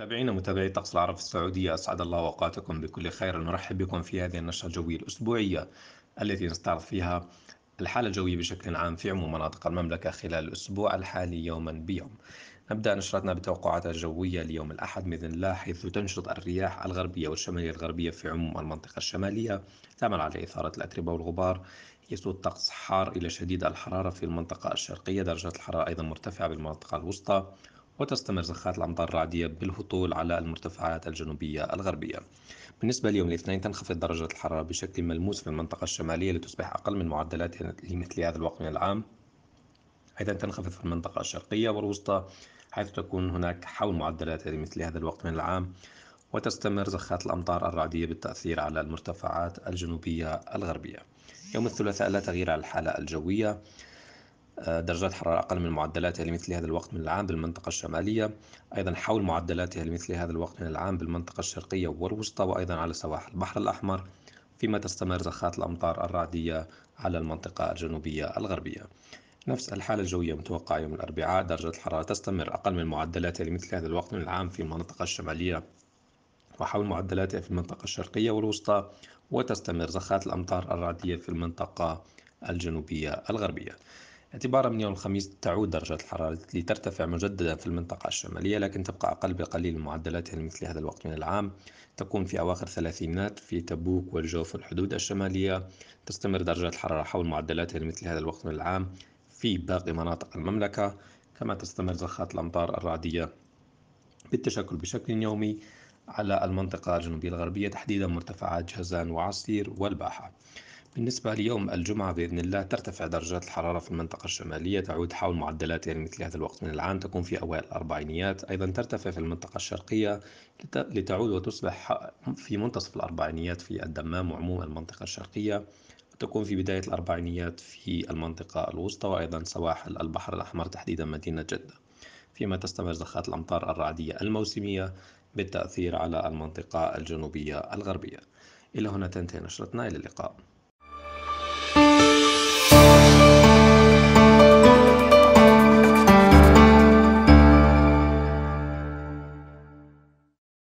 متابعينا متابعي طقس العرب في السعودية أسعد الله أوقاتكم بكل خير نرحب بكم في هذه النشرة الجوية الأسبوعية التي نستعرض فيها الحالة الجوية بشكل عام في عموم مناطق المملكة خلال الأسبوع الحالي يوما بيوم نبدأ نشرتنا بتوقعات الجوية ليوم الأحد بإذن الله حيث تنشط الرياح الغربية والشمالية الغربية في عموم المنطقة الشمالية تعمل على إثارة الأتربة والغبار يسود طقس حار إلى شديد الحرارة في المنطقة الشرقية درجات الحرارة أيضا مرتفعة بالمنطقة الوسطى وتستمر زخات الأمطار الرعدية بالهطول على المرتفعات الجنوبية الغربية بالنسبة ليوم الاثنين تنخفض درجة الحرارة بشكل ملموس في المنطقة الشمالية لتصبح أقل من معدلاتها لمثل هذا الوقت من العام أيضا تنخفض في المنطقة الشرقية والوسطى حيث تكون هناك حول معدلاتها لمثل هذا الوقت من العام وتستمر زخات الأمطار الرعدية بالتأثير على المرتفعات الجنوبية الغربية يوم الثلاثاء لا تغيير على الحالة الجوية آه، درجات حرارة أقل من معدلاتها لمثل هذا الوقت من العام بالمنطقة الشمالية أيضا حول معدلاتها لمثل هذا الوقت من العام بالمنطقة الشرقية والوسطى وأيضا على سواحل البحر الأحمر فيما تستمر زخات الأمطار الرعدية على المنطقة الجنوبية الغربية نفس الحالة الجوية متوقعة يوم الأربعاء درجة الحرارة تستمر أقل من معدلاتها لمثل هذا الوقت من العام في المنطقة الشمالية وحول معدلاتها في المنطقة الشرقية والوسطى وتستمر زخات الأمطار الرعدية في المنطقة الجنوبية الغربية اعتبارا من يوم الخميس تعود درجة الحرارة لترتفع مجددا في المنطقة الشمالية لكن تبقى أقل بقليل من معدلاتها لمثل هذا الوقت من العام تكون في أواخر ثلاثينات في تبوك والجوف والحدود الشمالية تستمر درجات الحرارة حول معدلاتها لمثل هذا الوقت من العام في باقي مناطق المملكة كما تستمر زخات الأمطار الرعدية بالتشكل بشكل يومي على المنطقة الجنوبية الغربية تحديدا مرتفعات جازان وعصير والباحة بالنسبة ليوم الجمعة بإذن الله ترتفع درجات الحرارة في المنطقة الشمالية تعود حول معدلات يعني مثل هذا الوقت من العام تكون في أوائل الأربعينيات أيضا ترتفع في المنطقة الشرقية لتعود وتصبح في منتصف الأربعينيات في الدمام وعموم المنطقة الشرقية تكون في بداية الأربعينيات في المنطقة الوسطى وأيضا سواحل البحر الأحمر تحديدا مدينة جدة فيما تستمر زخات الأمطار الرعدية الموسمية بالتأثير على المنطقة الجنوبية الغربية إلى هنا تنتهي نشرتنا إلى اللقاء